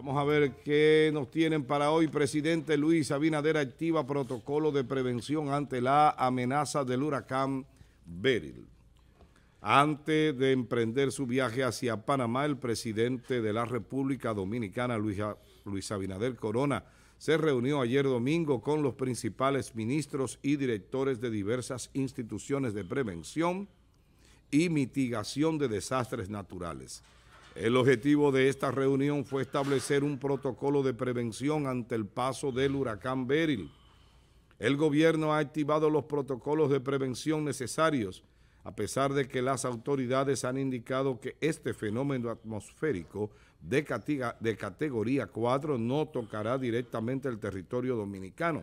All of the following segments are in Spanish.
Vamos a ver qué nos tienen para hoy. Presidente Luis Abinader activa protocolo de prevención ante la amenaza del huracán Beryl. Antes de emprender su viaje hacia Panamá, el presidente de la República Dominicana, Luis, Luis Abinader Corona, se reunió ayer domingo con los principales ministros y directores de diversas instituciones de prevención y mitigación de desastres naturales. El objetivo de esta reunión fue establecer un protocolo de prevención ante el paso del huracán Beryl. El gobierno ha activado los protocolos de prevención necesarios, a pesar de que las autoridades han indicado que este fenómeno atmosférico de, categoría 4 no tocará directamente el territorio dominicano.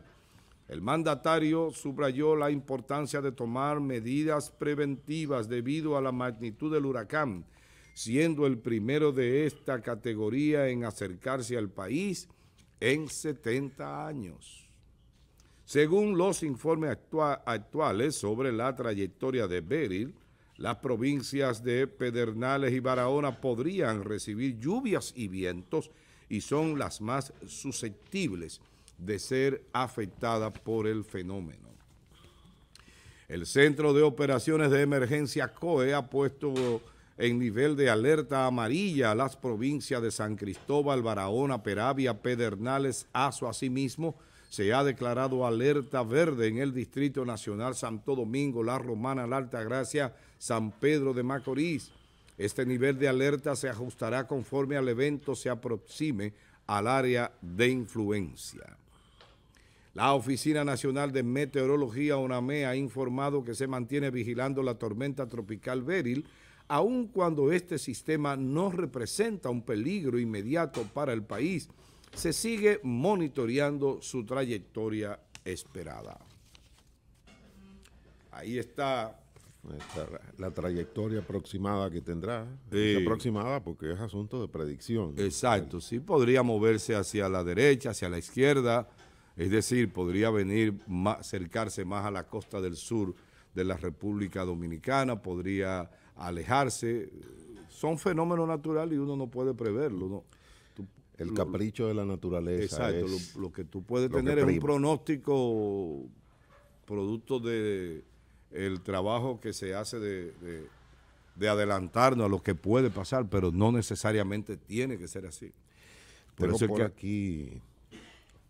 El mandatario subrayó la importancia de tomar medidas preventivas debido a la magnitud del huracán, siendo el primero de esta categoría en acercarse al país en 70 años. Según los informes actuales sobre la trayectoria de Beril, las provincias de Pedernales y Barahona podrían recibir lluvias y vientos y son las más susceptibles de ser afectadas por el fenómeno. El Centro de Operaciones de Emergencia COE ha puesto en nivel de alerta amarilla las provincias de San Cristóbal, Barahona, Peravia, Pedernales, Azo, asimismo, se ha declarado alerta verde en el Distrito Nacional Santo Domingo, La Romana, La Gracia, San Pedro de Macorís. Este nivel de alerta se ajustará conforme al evento se aproxime al área de influencia. La Oficina Nacional de Meteorología, ONAME, ha informado que se mantiene vigilando la tormenta tropical Beryl, aun cuando este sistema no representa un peligro inmediato para el país, se sigue monitoreando su trayectoria esperada. Ahí está. la trayectoria aproximada que tendrá. ¿eh? Aproximada porque es asunto de predicción. Exacto, sí, podría moverse hacia la derecha, hacia la izquierda, es decir, podría venir, acercarse más a la costa del sur de la República Dominicana, podría alejarse. Son fenómenos naturales y uno no puede preverlo. el capricho de la naturaleza. Exacto, lo, que tú puedes tener es un pronóstico producto de el trabajo que se hace de, adelantarnos a lo que puede pasar, pero no necesariamente tiene que ser así. tengo por aquí,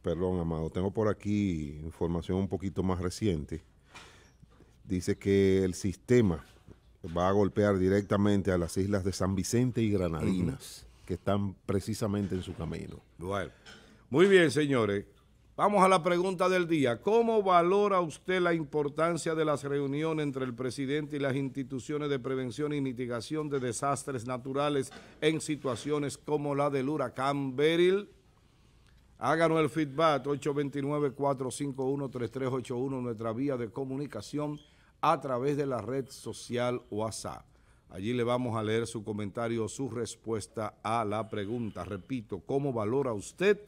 perdón, Amado, tengo por aquí información un poquito más reciente. Dice que el sistema va a golpear directamente a las islas de San Vicente y Granadinas, que están precisamente en su camino. Bueno, muy bien, señores. Vamos a la pregunta del día. ¿Cómo valora usted la importancia de las reuniones entre el presidente y las instituciones de prevención y mitigación de desastres naturales en situaciones como la del huracán Beryl? Háganos el feedback 829-451-3381, nuestra vía de comunicación a través de la red social WhatsApp. Allí le vamos a leer su comentario, su respuesta a la pregunta. Repito, ¿cómo valora usted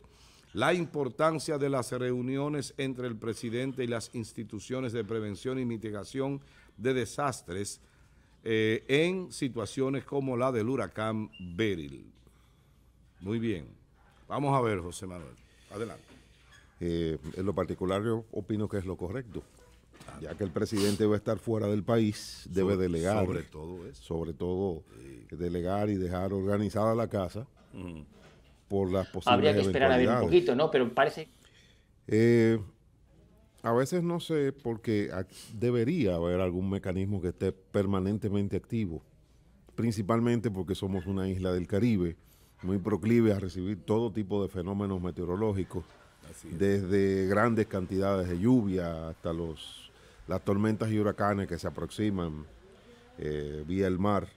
la importancia de las reuniones entre el presidente y las instituciones de prevención y mitigación de desastres eh, en situaciones como la del huracán Beryl? Muy bien. Vamos a ver, José Manuel. Adelante. Eh, en lo particular yo opino que es lo correcto. Ya que el presidente va a estar fuera del país, debe delegar. Sobre todo eso. Sobre todo delegar y dejar organizada la casa por las posibilidades. Habría que esperar a ver un poquito, ¿no? Pero parece. Eh, a veces no sé, porque debería haber algún mecanismo que esté permanentemente activo, principalmente porque somos una isla del Caribe, muy proclive a recibir todo tipo de fenómenos meteorológicos, desde grandes cantidades de lluvia hasta los las tormentas y huracanes que se aproximan eh, vía el mar.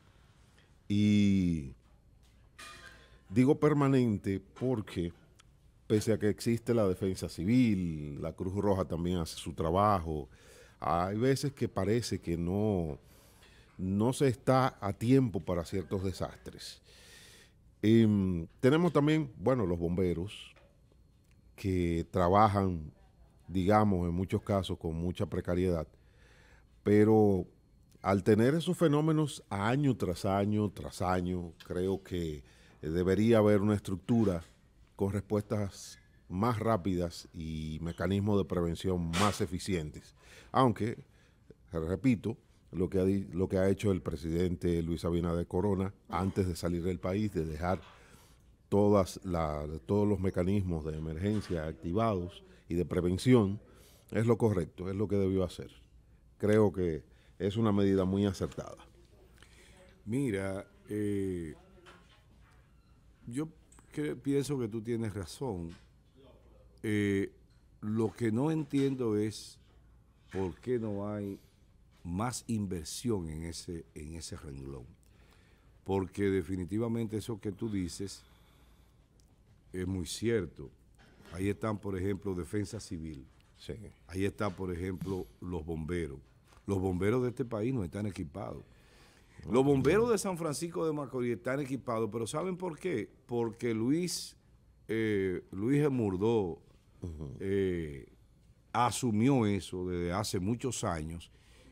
Y digo permanente porque pese a que existe la defensa civil, la Cruz Roja también hace su trabajo, hay veces que parece que no, no se está a tiempo para ciertos desastres. Em, tenemos también, bueno, los bomberos que trabajan digamos, en muchos casos con mucha precariedad. Pero al tener esos fenómenos año tras año, tras año, creo que debería haber una estructura con respuestas más rápidas y mecanismos de prevención más eficientes. Aunque, repito, lo que, ha, lo que ha hecho el presidente Luis de Corona antes de salir del país, de dejar todas todos los mecanismos de emergencia activados, y de prevención, es lo correcto, es lo que debió hacer. Creo que es una medida muy acertada. Mira, eh, yo pienso que tú tienes razón. Eh, lo que no entiendo es por qué no hay más inversión en ese, en ese renglón. Porque definitivamente eso que tú dices es muy cierto. Ahí están, por ejemplo, Defensa Civil. Ahí están, por ejemplo, los bomberos. Los bomberos de este país no están equipados. Los bomberos de San Francisco de Macorís están equipados, pero ¿saben por qué? Porque Luis, eh, eh, asumió eso desde hace muchos años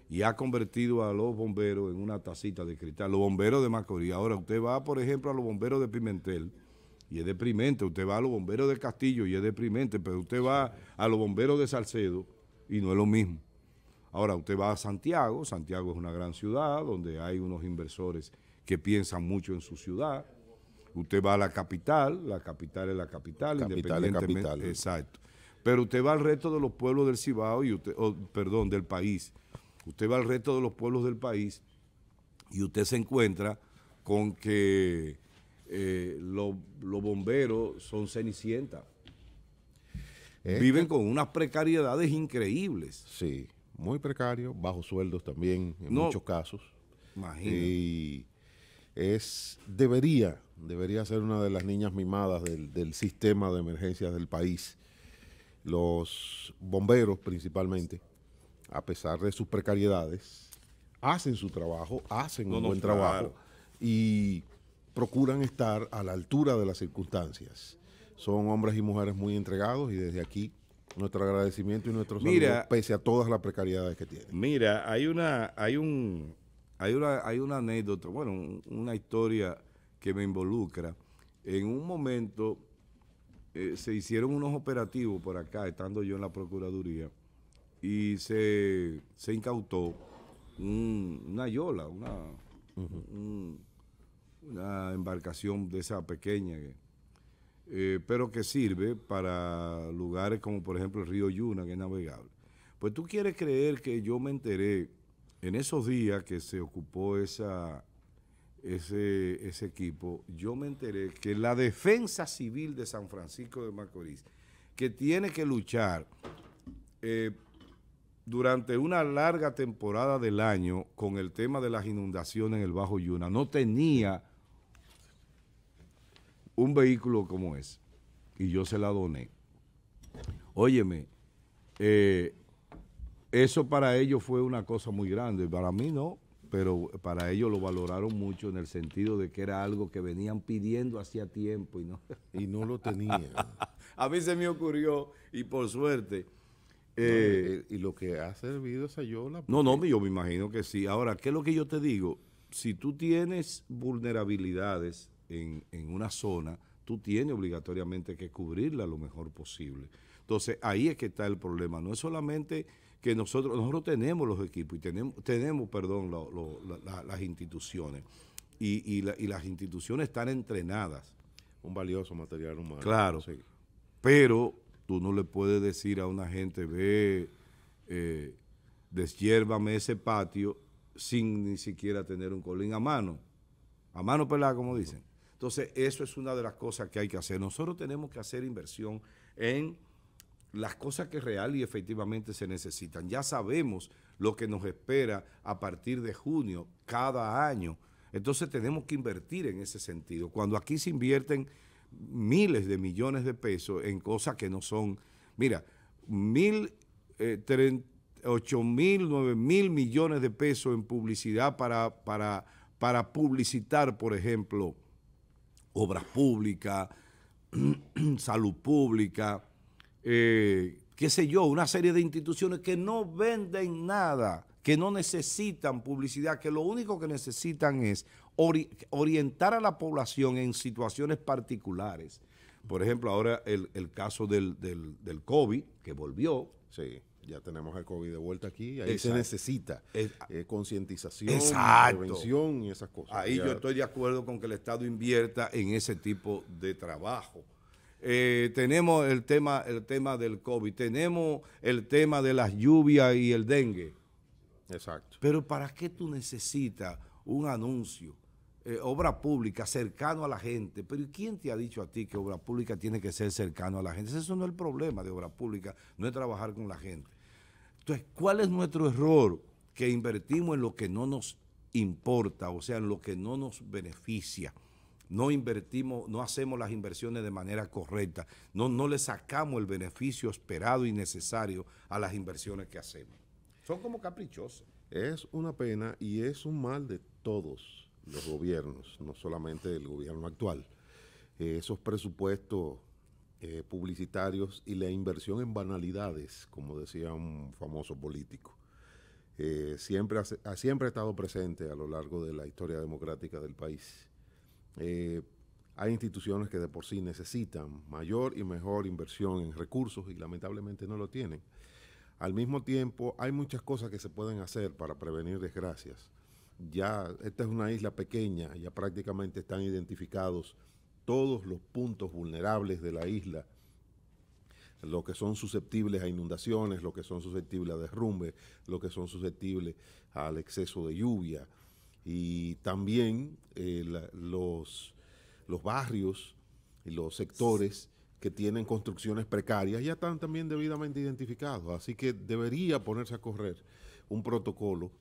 y ha convertido a los bomberos en una tacita de cristal. Los bomberos de Macorís. Ahora usted va, por ejemplo, a los bomberos de Pimentel y es deprimente. Usted va a los bomberos del Castillo y es deprimente, pero usted va a los bomberos de Salcedo y no es lo mismo. Ahora, usted va a Santiago, Santiago es una gran ciudad donde hay unos inversores que piensan mucho en su ciudad. Usted va a la capital, la capital es la capital, capital independientemente. Exacto. Pero usted va al resto de los pueblos del Cibao y usted, perdón, del país. Usted va al resto de los pueblos del país y usted se encuentra con que eh, los, bomberos son cenicientas. Eh, Viven eh. con unas precariedades increíbles. Sí, muy precario, bajos sueldos también en muchos casos. Imagínate. Y es, debería, debería ser una de las niñas mimadas del, sistema de emergencias del país. Los bomberos principalmente, a pesar de sus precariedades, hacen su trabajo, hacen un buen trabajo. Y procuran estar a la altura de las circunstancias. Son hombres y mujeres muy entregados y desde aquí nuestro agradecimiento y nuestro saludo pese a todas las precariedades que tienen. Mira, hay una, hay un, hay una, anécdota, bueno, una historia que me involucra. En un momento eh, se hicieron unos operativos por acá, estando yo en la Procuraduría, y se, se incautó una yola, una, una embarcación de esa pequeña, eh, pero que sirve para lugares como por ejemplo el río Yuna, que es navegable. Pues tú quieres creer que yo me enteré en esos días que se ocupó esa, ese, equipo, yo me enteré que la defensa civil de San Francisco de Macorís, que tiene que luchar eh, durante una larga temporada del año con el tema de las inundaciones en el Bajo Yuna, no tenía un vehículo como es y yo se la doné. Óyeme, eh, eso para ellos fue una cosa muy grande, para mí no, pero para ellos lo valoraron mucho en el sentido de que era algo que venían pidiendo hacía tiempo y no, y no lo tenían. a mí se me ocurrió y por suerte. Eh, eh, y lo que ha servido esa yola. No, no, yo me imagino que sí. Ahora, ¿qué es lo que yo te digo? Si tú tienes vulnerabilidades en, una zona, tú tienes obligatoriamente que cubrirla lo mejor posible. Entonces, ahí es que está el problema. No es solamente que nosotros, nosotros tenemos los equipos y tenemos, tenemos perdón, las instituciones. Y, las instituciones están entrenadas. Un valioso material humano. Claro. Pero tú no le puedes decir a una gente, ve, eh, deshiervame ese patio sin ni siquiera tener un colín a mano. A mano pelada, como dicen. Entonces, eso es una de las cosas que hay que hacer. Nosotros tenemos que hacer inversión en las cosas que real y efectivamente se necesitan. Ya sabemos lo que nos espera a partir de junio cada año. Entonces tenemos que invertir en ese sentido. Cuando aquí se invierten miles de millones de pesos en cosas que no son, mira, mil, 9.000 eh, mil, nueve mil millones de pesos en publicidad para, para, para publicitar, por ejemplo, obras públicas, salud pública, eh, qué sé yo, una serie de instituciones que no venden nada, que no necesitan publicidad, que lo único que necesitan es orientar a la población en situaciones particulares. Por ejemplo, ahora el, caso del, del, COVID, que volvió, sí ya tenemos el COVID de vuelta aquí, ahí se necesita eh, concientización, prevención y esas cosas. Ahí yo estoy de acuerdo con que el Estado invierta en ese tipo de trabajo. Eh, tenemos el tema, el tema del COVID, tenemos el tema de las lluvias y el dengue. Exacto. Pero ¿para qué tú necesitas un anuncio? Eh, obra pública cercano a la gente. Pero ¿quién te ha dicho a ti que obra pública tiene que ser cercano a la gente? Eso no es el problema de obra pública, no es trabajar con la gente. Entonces, ¿cuál es nuestro error? Que invertimos en lo que no nos importa, o sea, en lo que no nos beneficia. No invertimos, no hacemos las inversiones de manera correcta, no, no le sacamos el beneficio esperado y necesario a las inversiones que hacemos. Son como caprichosos. Es una pena y es un mal de todos los gobiernos, no solamente del gobierno actual. Eh, esos presupuestos eh, publicitarios y la inversión en banalidades, como decía un famoso político. Eh, ah, siempre, ha, siempre estado presente a lo largo de la historia democrática del país. Eh, hay instituciones que de por sí necesitan mayor y mejor inversión en recursos y lamentablemente no lo tienen. Al mismo tiempo, hay muchas cosas que se pueden hacer para prevenir desgracias. Ya esta es una isla pequeña, ya prácticamente están identificados todos los puntos vulnerables de la isla, los que son susceptibles a inundaciones, los que son susceptibles a derrumbes, los que son susceptibles al exceso de lluvia y también eh, los, los barrios y los sectores que tienen construcciones precarias ya están también debidamente identificados, así que debería ponerse a correr un protocolo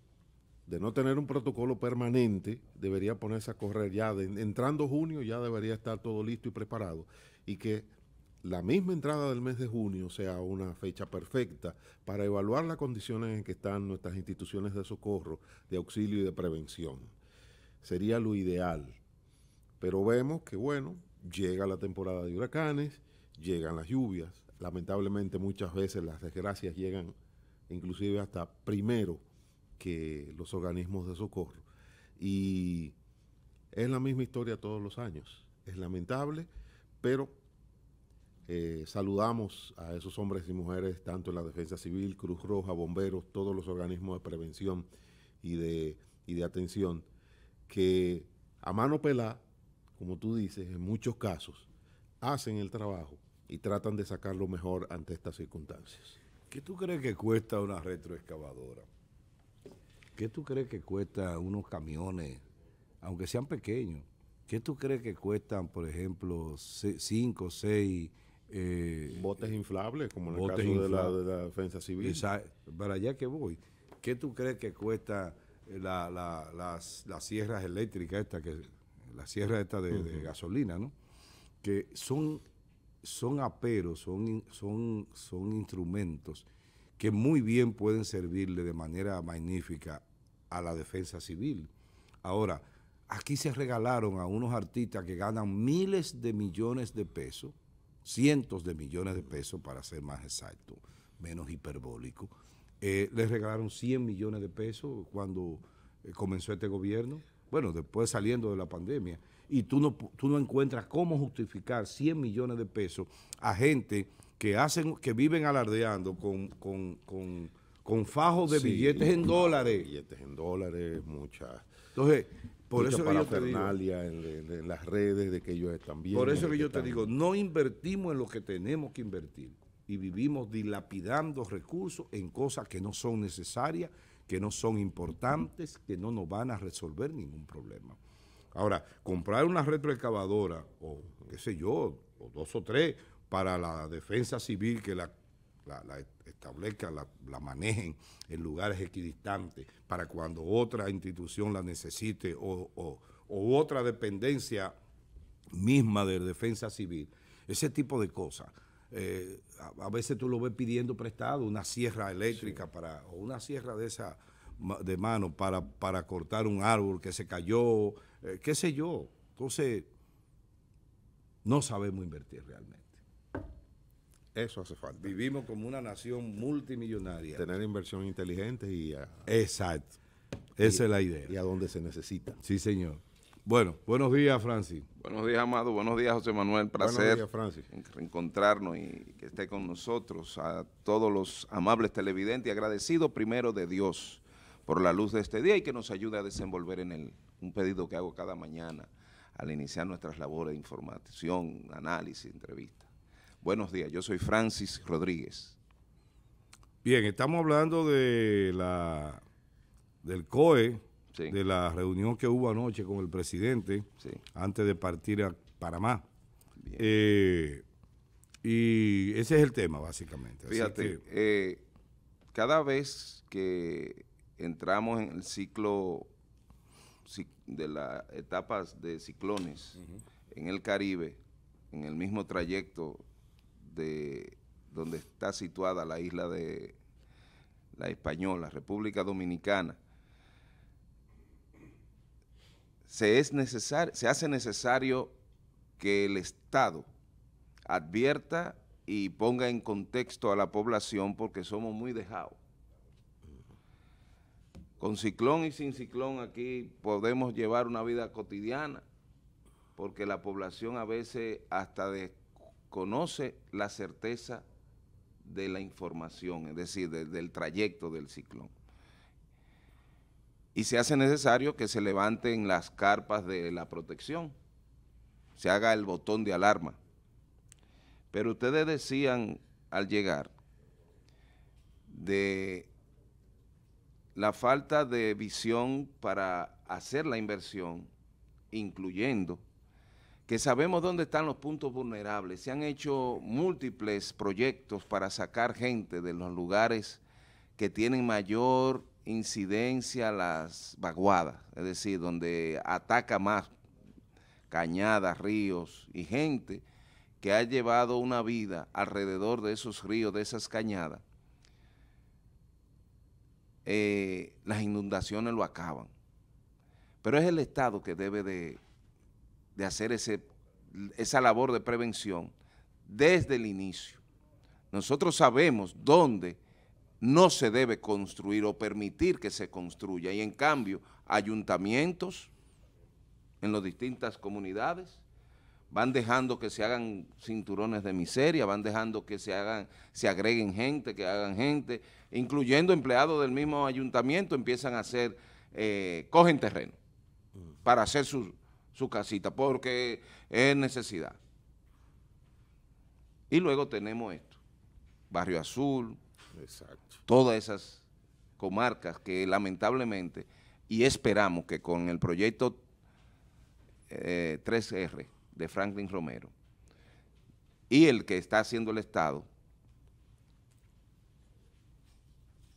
de no tener un protocolo permanente, debería ponerse a correr ya. entrando junio ya debería estar todo listo y preparado. Y que la misma entrada del mes de junio sea una fecha perfecta para evaluar las condiciones en que están nuestras instituciones de socorro, de auxilio y de prevención. Sería lo ideal. Pero vemos que, bueno, llega la temporada de huracanes, llegan las lluvias. Lamentablemente muchas veces las desgracias llegan inclusive hasta primero que los organismos de socorro. Y es la misma historia todos los años. Es lamentable, pero eh, saludamos a esos hombres y mujeres, tanto en la Defensa Civil, Cruz Roja, bomberos, todos los organismos de prevención y de, y de atención, que a mano pelada, como tú dices, en muchos casos, hacen el trabajo y tratan de sacarlo mejor ante estas circunstancias. ¿Qué tú crees que cuesta una retroexcavadora? ¿Qué tú crees que cuesta unos camiones, aunque sean pequeños? ¿Qué tú crees que cuestan, por ejemplo, cinco seis... Eh, botes inflables, como en el caso de la, defensa civil. Para allá que voy. ¿Qué tú crees que cuesta las, sierras eléctricas, que, las sierras estas de, de, gasolina, Que son, son aperos, son, son, son instrumentos que muy bien pueden servirle de manera magnífica a la defensa civil. Ahora, aquí se regalaron a unos artistas que ganan miles de millones de pesos, cientos de millones de pesos para ser más exacto, menos hiperbólico, eh, les regalaron 100 millones de pesos cuando eh, comenzó este gobierno, bueno, después saliendo de la pandemia, y tú no, tú no encuentras cómo justificar 100 millones de pesos a gente que, hacen, que viven alardeando con con fajos de billetes en dólares. Billetes en dólares, muchas. Entonces, por eso que yo te en, las redes de que ellos están bien. Por eso que, yo te digo, no invertimos en lo que tenemos que invertir y vivimos dilapidando recursos en cosas que no son necesarias, que no son importantes, que no nos van a resolver ningún problema. Ahora, comprar una retroexcavadora o qué sé yo, o dos o tres para la defensa civil que la la, la establezcan, la, manejen en lugares equidistantes para cuando otra institución la necesite o, otra dependencia misma de defensa civil. Ese tipo de cosas. Eh, a, veces tú lo ves pidiendo prestado una sierra eléctrica para o una sierra de esa de mano para, cortar un árbol que se cayó, eh, qué sé yo. Entonces, no sabemos invertir realmente. Eso hace falta. Vivimos como una nación multimillonaria. Tener inversión inteligente y... A, Exacto. Esa es la idea. Y a donde se necesita. Sí, señor. Bueno, buenos días, Francis. Buenos días, Amado. Buenos días, José Manuel. Placer días, Francis. reencontrarnos y que esté con nosotros. A todos los amables televidentes, agradecido primero de Dios por la luz de este día y que nos ayude a desenvolver en él un pedido que hago cada mañana al iniciar nuestras labores de información, análisis, entrevistas. Buenos días, yo soy Francis Rodríguez. Bien, estamos hablando de la del COE, de la reunión que hubo anoche con el presidente antes de partir a Panamá. Eh, y ese es el tema, básicamente. Fíjate, eh, cada vez que entramos en el ciclo de las etapas de ciclones en el Caribe, en el mismo trayecto de donde está situada la isla de la Española, República Dominicana, se, es se hace necesario que el Estado advierta y ponga en contexto a la población porque somos muy dejados. Con ciclón y sin ciclón aquí podemos llevar una vida cotidiana porque la población a veces hasta de conoce la certeza de la información, es decir, del trayecto del ciclón. Y se hace necesario que se levanten las carpas de la protección, se haga el botón de alarma. Pero ustedes decían al llegar de la falta de visión para hacer la inversión, incluyendo que sabemos dónde están los puntos vulnerables. Se han hecho múltiples proyectos para sacar gente de los lugares que tienen mayor incidencia las vaguadas, es decir, donde ataca más cañadas, ríos y gente que ha llevado una vida alrededor de esos ríos, de esas cañadas, eh, las inundaciones lo acaban. Pero es el Estado que debe de de hacer ese, esa labor de prevención desde el inicio. Nosotros sabemos dónde no se debe construir o permitir que se construya y en cambio ayuntamientos en las distintas comunidades van dejando que se hagan cinturones de miseria, van dejando que se hagan, se agreguen gente, que hagan gente, incluyendo empleados del mismo ayuntamiento, empiezan a hacer, eh, cogen terreno para hacer sus, su casita, porque es necesidad. Y luego tenemos esto, Barrio Azul, todas esas comarcas que lamentablemente, y esperamos que con el proyecto 3R eh, de Franklin Romero y el que está haciendo el Estado,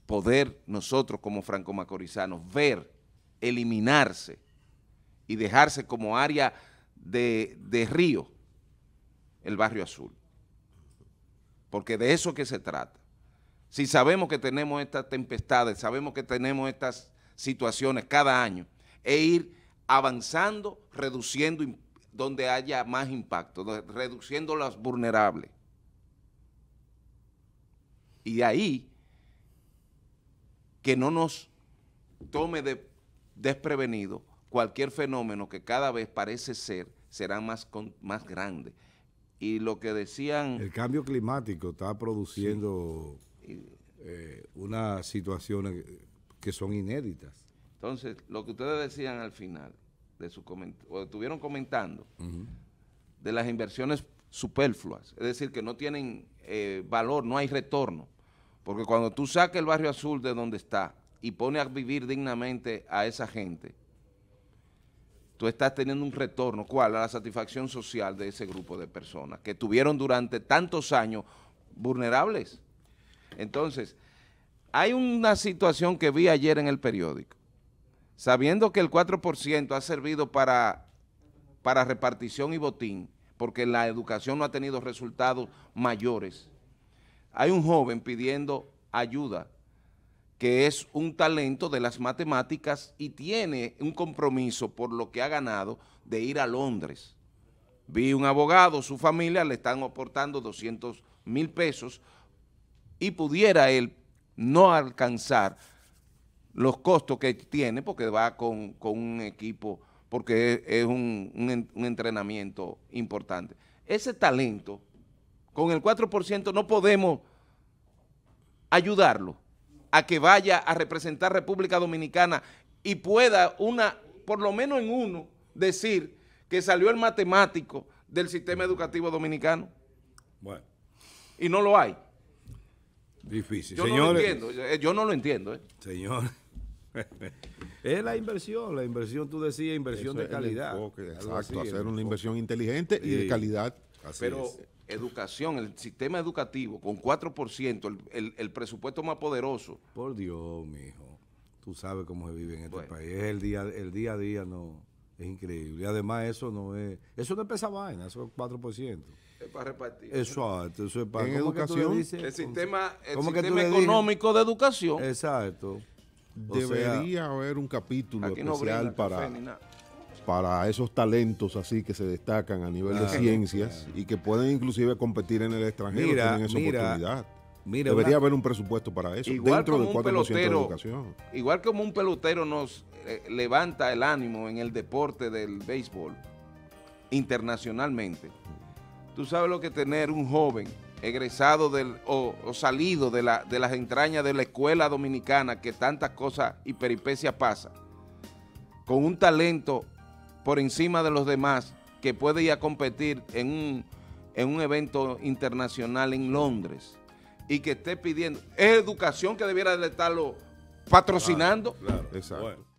poder nosotros como franco-macorizanos ver eliminarse y dejarse como área de, río el barrio azul. Porque de eso que se trata. Si sabemos que tenemos estas tempestades, sabemos que tenemos estas situaciones cada año, e ir avanzando, reduciendo donde haya más impacto, reduciendo las vulnerables. Y de ahí que no nos tome de desprevenido cualquier fenómeno que cada vez parece ser será más, más grande. Y lo que decían... El cambio climático está produciendo eh, unas situaciones que son inéditas. Entonces, lo que ustedes decían al final de su o estuvieron comentando, de las inversiones superfluas, es decir, que no tienen eh, valor, no hay retorno. Porque cuando tú saques el barrio azul de donde está y pones a vivir dignamente a esa gente, tú estás teniendo un retorno, ¿cuál? A la satisfacción social de ese grupo de personas que tuvieron durante tantos años vulnerables. Entonces, hay una situación que vi ayer en el periódico, sabiendo que el 4% ha servido para, para repartición y botín, porque la educación no ha tenido resultados mayores. Hay un joven pidiendo ayuda que es un talento de las matemáticas y tiene un compromiso por lo que ha ganado de ir a Londres. Vi un abogado, su familia le están aportando 200 mil pesos y pudiera él no alcanzar los costos que tiene porque va con, un equipo, porque es, un entrenamiento importante. Ese talento, con el 4% no podemos ayudarlo a que vaya a representar República Dominicana y pueda una, por lo menos en uno, decir que salió el matemático del sistema educativo dominicano. Bueno. Y no lo hay. Difícil. Yo no lo entiendo, eh, yo no lo entiendo. Eh. Señor. es la inversión, la inversión, tú decías, inversión de calidad. exacto, hacer una inversión inteligente y de calidad. Pero educación, el sistema educativo, con 4%, el, presupuesto más poderoso. Por Dios, mijo. Tú sabes cómo se vive en este país. el día, el día a día, no. Es increíble. Y además eso no es... Eso no es pesa vaina, eso es 4%. Es para repartir. eso ah, es para... ¿En educación? el sistema, económico de educación. Exacto. Debería haber un capítulo especial para para esos talentos así que se destacan a nivel de ciencias y que pueden inclusive competir en el extranjero, esa oportunidad. Debería haber un presupuesto para eso igual dentro del Igual como un pelotero nos eh, levanta el ánimo en el deporte del béisbol internacionalmente. Tú sabes lo que tener un joven egresado del, o, salido de, las entrañas de la escuela dominicana que tantas cosas y peripecias pasa, con un talento por encima de los demás que puede ya competir en un, en un evento internacional en Londres y que esté pidiendo, educación que debiera de estarlo patrocinando. Claro,